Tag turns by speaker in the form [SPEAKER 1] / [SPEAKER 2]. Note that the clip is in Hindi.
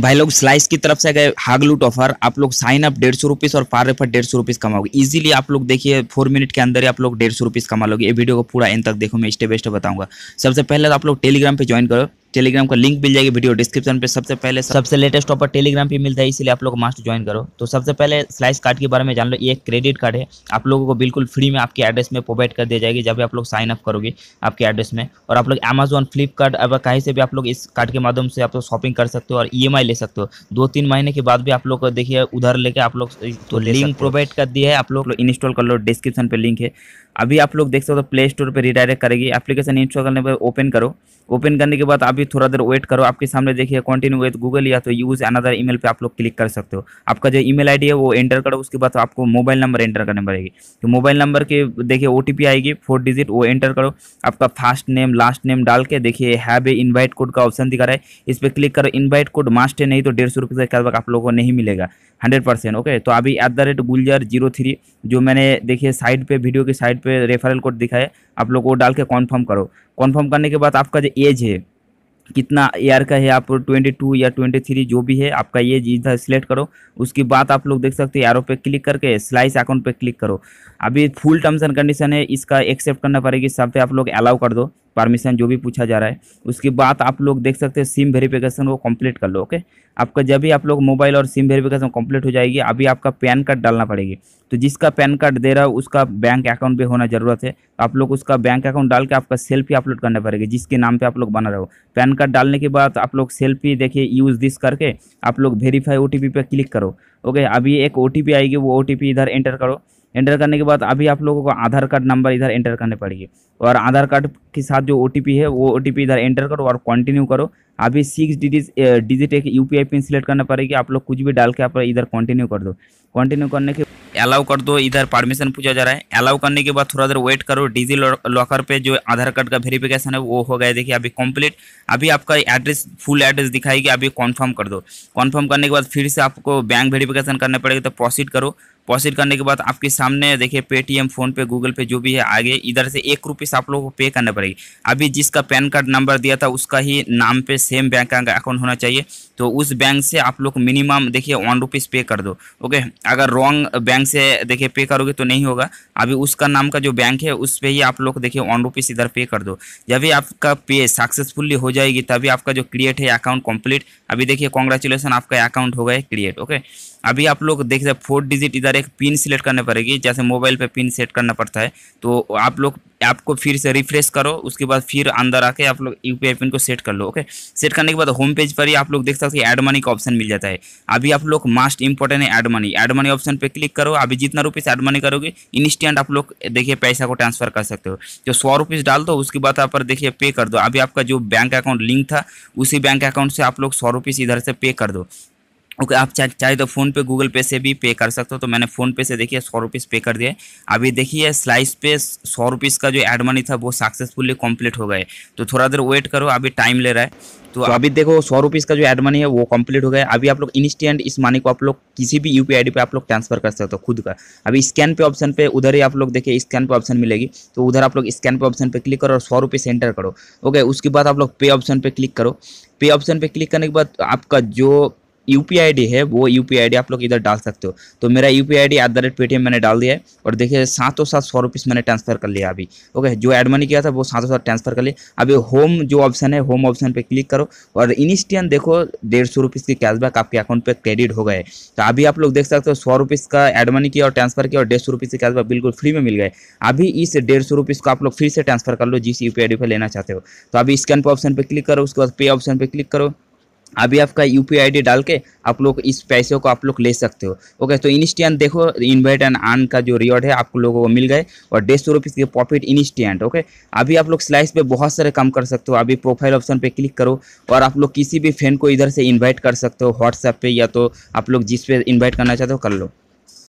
[SPEAKER 1] भाई लोग स्लाइस की तरफ से गए हागलूट ऑफर आप लोग साइन अप डेढ़ सौ रुपीस और पार रेफर डेढ़ सौ रुपीस कमाओगे इजीली आप लोग देखिए फोर मिनट के अंदर ही आप लोग डेढ़ सौ रुपीस कमा लोगे ये वीडियो को पूरा एंड तक देखो मैं स्टेप बाय स्टेप बताऊंगा सबसे पहले तो आप लोग टेलीग्राम पे ज्वाइन करो टेलीग्राम का लिंक मिल जाएगी वीडियो डिस्क्रिप्शन पे सबसे पहले सबसे लेटेस्ट ऑफर टेलीग्राम पे मिलता है इसलिए आप लोग मास्ट ज्वाइन करो तो सबसे पहले स्लाइस कार्ड के बारे में जान लो ये क्रेडिट कार्ड है आप लोगों को बिल्कुल फ्री में आपके एड्रेस में प्रोवाइड कर दिया जाएगी जब भी आप लोग साइन अप करोगे आपके एड्रेस में और आप लोग अमेजोन फ्लिपकार्ट अब कहीं से भी आप लोग इस कार्ड के माध्यम से आप लोग शॉपिंग कर सकते हो और ई e ले सकते हो दो तीन महीने के बाद भी आप लोग देखिए उधर लेके आप लोग तो लिंक प्रोवाइड कर दिया है आप लोग इंस्टॉल कर लो डिस्क्रिप्शन पर लिंक है अभी आप लोग देख सकते हो प्ले स्टोर पर रिडायरेक्ट करेगी एप्लीकेशन इंस्टॉल करने पर ओपन करो ओपन करने के बाद अभी अभी थोड़ा देर वेट करो आपके सामने देखिए कंटिन्यू विद गूगल या तो यूज़ अनदर ईमेल पे आप लोग क्लिक कर सकते हो आपका जो ईमेल आईडी है वो एंटर करो उसके बाद आपको मोबाइल नंबर एंटर करना पड़ेगी तो मोबाइल नंबर के देखिए ओ आएगी फोर डिजिट वो एंटर करो आपका फर्स्ट नेम लास्ट नेम डाल के देखिए हैव ए इन्वाइट कोड का ऑप्शन दिखा रहा है इस पर क्लिक करो इन्वाइट कोड मास्ट है नहीं तो डेढ़ सौ रुपये कल आप लोगों को नहीं मिलेगा हंड्रेड परसेंट ओके तो अभी एट द रेट गुलजार जीरो थ्री जो मैंने देखिए साइड पे वीडियो के साइड पे रेफरल कोड दिखाया आप लोग वो डाल के कॉन्फर्म करो कॉन्फर्म करने के बाद आपका जो एज है कितना ईयर का है आप 22 या 23 जो भी है आपका ये इधर सिलेक्ट करो उसके बाद आप लोग देख सकते हैं एरो पे क्लिक करके स्लाइस अकाउंट पे क्लिक करो अभी फुल टर्म्स एंड कंडीशन है इसका एक्सेप्ट करना पड़ेगी सब पे आप लोग अलाउ कर दो परमिशन जो भी पूछा जा रहा है उसके बाद आप लोग देख सकते हैं सिम वेरिफिकेशन को कंप्लीट कर लो ओके आपका जब भी आप लोग मोबाइल और सिम वेरिफिकेशन कंप्लीट हो जाएगी अभी आपका पैन कार्ड डालना पड़ेगी तो जिसका पैन कार्ड दे रहा है उसका बैंक अकाउंट भी होना ज़रूरत है तो आप लोग उसका बैंक अकाउंट डाल के आपका सेल्फी अपलोड करना पड़ेगा जिसके नाम पर आप लोग बना रहे हो पैन कार्ड डालने के बाद आप लोग सेल्फी देखिए यूज़ दिस करके आप लोग वेरीफाई ओ टी क्लिक करो ओके अभी एक ओ आएगी वो ओ इधर एंटर करो एंटर करने के बाद अभी आप लोगों को आधार कार्ड नंबर इधर एंटर करने पड़ेगी और आधार कार्ड के साथ जो ओ है वो ओ इधर एंटर करो और कंटिन्यू करो अभी सिक्स डिजिट डिजिट एक यू पिन सिलेक्ट करना पड़ेगी आप लोग कुछ भी डाल के आप इधर कंटिन्यू कर दो कंटिन्यू करने के अलाउ कर दो इधर परमिशन पूछा जा रहा है अलाउ करने के बाद थोड़ा देर वेट करो डिजी लॉकर पे जो आधार कार्ड का वेरिफिकेशन है वो हो गया देखिए अभी कंप्लीट अभी आपका एड्रेस फुल एड्रेस दिखाएगी अभी कंफर्म कर दो कंफर्म करने के बाद फिर से आपको बैंक वेरिफिकेशन करना पड़ेगा तो प्रोसीड करो प्रोसीड करने के बाद आपके सामने देखिए पेटीएम फोनपे गूगल पे जो भी है आगे इधर से एक रुपये फीस आप लोगों को पे करना पड़ेगी अभी जिसका पैन कार्ड नंबर दिया था उसका ही नाम पे सेम बैंक का अकाउंट होना चाहिए तो उस बैंक से आप लोग मिनिमम देखिए वन रुपीज़ पे कर दो ओके अगर रॉन्ग बैंक से देखिए पे करोगे तो नहीं होगा अभी उसका नाम का जो बैंक है उस पर ही आप लोग देखिए वन रुपीज़ इधर पे कर दो जब भी आपका पे सक्सेसफुली हो जाएगी तभी आपका जो क्रिएट है अकाउंट कम्प्लीट अभी देखिए कॉन्ग्रेचुलेसन आपका अकाउंट हो गया क्रिएट ओके अभी आप लोग देख सकते फोर्थ डिजिट इधर एक पिन सिलेक्ट करना पड़ेगी जैसे मोबाइल पे पिन सेट करना पड़ता है तो आप लोग आपको फिर से रिफ्रेश करो उसके बाद फिर अंदर आके आप लोग यू पी को सेट कर लो ओके सेट करने के बाद होम पेज पर ही आप लोग देख सकते हैं एड मनी का ऑप्शन मिल जाता है अभी आप लोग मास्ट इंपॉर्टेंट है add money add money option पर क्लिक करो अभी जितना रुपीज़ एड मनी करोगे इंस्टेंट आप लोग देखिए पैसा को ट्रांसफर कर सकते हो जो सौ रुपीज़ डाल दो उसके बाद आप देखिए पे कर दो अभी आपका जो बैंक अकाउंट लिंक था उसी बैंक अकाउंट से आप लोग सौ रुपीज़ इधर से पे कर दो ओके आप चाहे चाहे तो फ़ोन पे गूगल पे से भी पे कर सकते हो तो मैंने फ़ोन पे से देखिए सौ रुपीज़ पे कर दिया अभी देखिए स्लाइस पे सौ रुपीज़ का जो एड मनी था वो सक्सेसफुली कंप्लीट हो गए तो थोड़ा देर वेट करो अभी टाइम ले रहा है तो, तो अभी देखो सौ रुपीज़ का जो एड मनी है वो कंप्लीट हो गया अभी आप लोग इंस्टेंट इस मनी को आप लोग किसी भी यू पी पर आप लोग ट्रांसफर कर सकते हो खुद का अभी स्कैन पे ऑप्शन पे उधर ही आप लोग देखिए स्कैन पे ऑप्शन मिलेगी तो उधर आप लोग स्कैन पे ऑप्शन पे क्लिक करो और सौ रुपीज़ एंटर करो ओके उसके बाद आप लोग पे ऑप्शन पे क्लिक करो पे ऑप्शन पे क्लिक करने के बाद आपका जो यू पी आई डी है वो यू पी आई डी आप लोग इधर डाल सकते हो तो मेरा U P I D at the rate मैंने डाल दिया है और देखिए सातों सात सौ रुपीज़ मैंने ट्रांसफर कर लिया अभी ओके जो एड मनी किया था वो सातों सात ट्रांसफर कर लिया अभी होम जो ऑप्शन है होम ऑप्शन पे क्लिक करो और इनिस्टियन देखो डेढ़ सौ रुपीज़ की कैशबैक आपके अकाउंट पर क्रेडिट हो गए तो अभी आप लोग देख सकते हो सौ रुपीज़ का एड मनी किया और ट्रांसफर किया और डेढ़ सौ रुपीज़ की कैशबैक बिल्कुल फ्री में मिल गए अभी इस डेढ़ सौ रुपीज़ को आप लोग फिर से ट्रांसफर कर लो जिस यू पी आई डी पर लेना चाहते हो तो अभी स्कैन पर ऑप्शन पर क्लिक करो उसके बाद पे ऑप्शन पर क्लिक करो अभी आपका यू पी आई डी डाल के आप लोग इस पैसे को आप लोग ले सकते हो ओके तो इनस्टियन देखो इन्वाइट एंड आन का जो रिवॉर्ड है आप लोगों को मिल गए और डेढ़ सौ रुपीज़ के प्रॉफिट इनस्टियंट ओके अभी आप लोग स्लाइस पे बहुत सारे काम कर सकते हो अभी प्रोफाइल ऑप्शन पे क्लिक करो और आप लोग किसी भी फ्रेंड को इधर से इन्वाइट कर सकते हो व्हाट्सएप पर या तो आप लोग जिस पे इन्वाइट करना चाहते हो कर लो